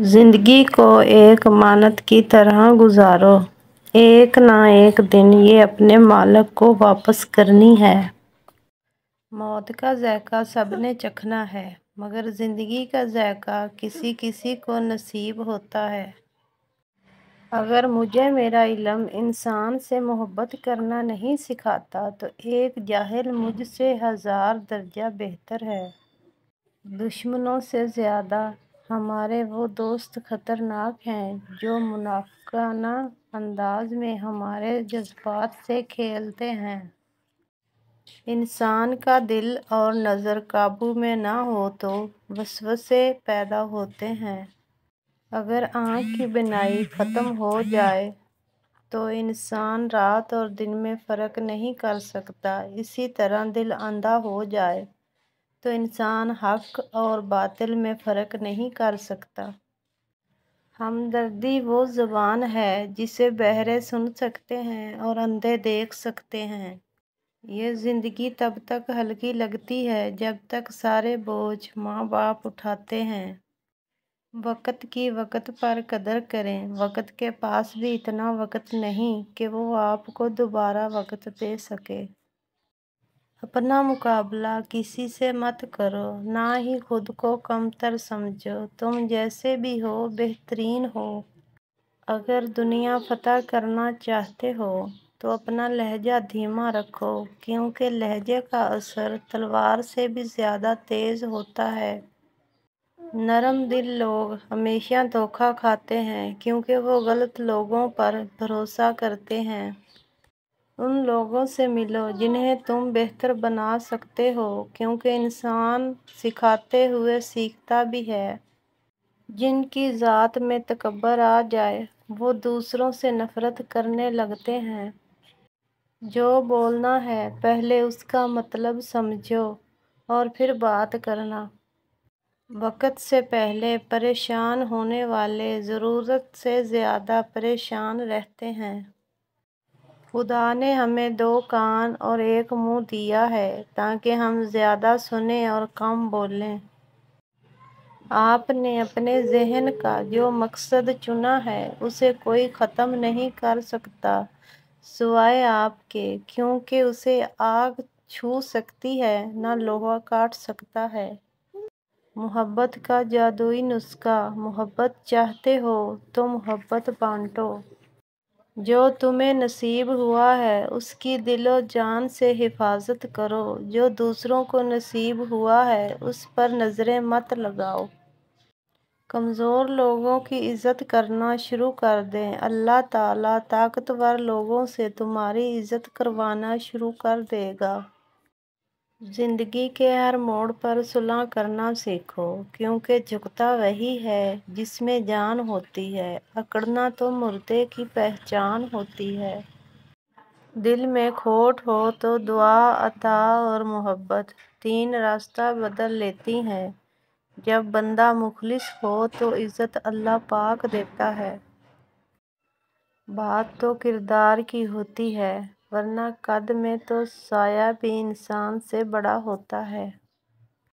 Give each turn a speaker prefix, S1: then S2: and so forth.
S1: ज़िंदगी को एक मानत की तरह गुजारो एक ना एक दिन ये अपने मालक को वापस करनी है मौत का जायका सब ने चखना है मगर ज़िंदगी का जायका किसी किसी को नसीब होता है अगर मुझे मेरा इलम इंसान से मोहब्बत करना नहीं सिखाता तो एक जाहिल मुझसे हज़ार दर्जा बेहतर है दुश्मनों से ज़्यादा हमारे वो दोस्त खतरनाक हैं जो मुनाफाना अंदाज में हमारे जज्बात से खेलते हैं इंसान का दिल और नज़र काबू में ना हो तो वसवसे पैदा होते हैं अगर आँख की बिनाई ख़त्म हो जाए तो इंसान रात और दिन में फ़र्क नहीं कर सकता इसी तरह दिल अंधा हो जाए तो इंसान हक और बातिल में फ़र्क नहीं कर सकता हमदर्दी वो ज़बान है जिसे बहरे सुन सकते हैं और अंधे देख सकते हैं ये ज़िंदगी तब तक हल्की लगती है जब तक सारे बोझ माँ बाप उठाते हैं वक़्त की वक़्त पर कदर करें वक़्त के पास भी इतना वक़्त नहीं कि वो आपको दोबारा वक़्त दे सके अपना मुकाबला किसी से मत करो ना ही खुद को कमतर समझो तुम जैसे भी हो बेहतरीन हो अगर दुनिया फतह करना चाहते हो तो अपना लहजा धीमा रखो क्योंकि लहजे का असर तलवार से भी ज़्यादा तेज़ होता है नरम दिल लोग हमेशा धोखा खाते हैं क्योंकि वो गलत लोगों पर भरोसा करते हैं उन लोगों से मिलो जिन्हें तुम बेहतर बना सकते हो क्योंकि इंसान सिखाते हुए सीखता भी है जिनकी ज़ात में तकबर आ जाए वो दूसरों से नफ़रत करने लगते हैं जो बोलना है पहले उसका मतलब समझो और फिर बात करना वक़्त से पहले परेशान होने वाले ज़रूरत से ज़्यादा परेशान रहते हैं खुदा ने हमें दो कान और एक मुंह दिया है ताकि हम ज़्यादा सुने और कम बोलें आपने अपने जहन का जो मकसद चुना है उसे कोई ख़त्म नहीं कर सकता सिवाय आपके क्योंकि उसे आग छू सकती है ना लोहा काट सकता है मोहब्बत का जादुई नुस्खा मोहब्बत चाहते हो तो मोहब्बत बांटो जो तुम्हें नसीब हुआ है उसकी दिलो जान से हिफाजत करो जो दूसरों को नसीब हुआ है उस पर नज़रें मत लगाओ कमज़ोर लोगों की इज़्ज़त करना शुरू कर दें अल्लाह ताला ताकतवर लोगों से तुम्हारी इज़्ज़त करवाना शुरू कर देगा ज़िंदगी के हर मोड़ पर सुलह करना सीखो क्योंकि झुकता वही है जिसमें जान होती है अकड़ना तो मुर्दे की पहचान होती है दिल में खोट हो तो दुआ अता और मोहब्बत तीन रास्ता बदल लेती हैं जब बंदा मुखलिस हो तो इज़्ज़त अल्लाह पाक देता है बात तो किरदार की होती है वरना कद में तो सोयाबीन इंसान से बड़ा होता है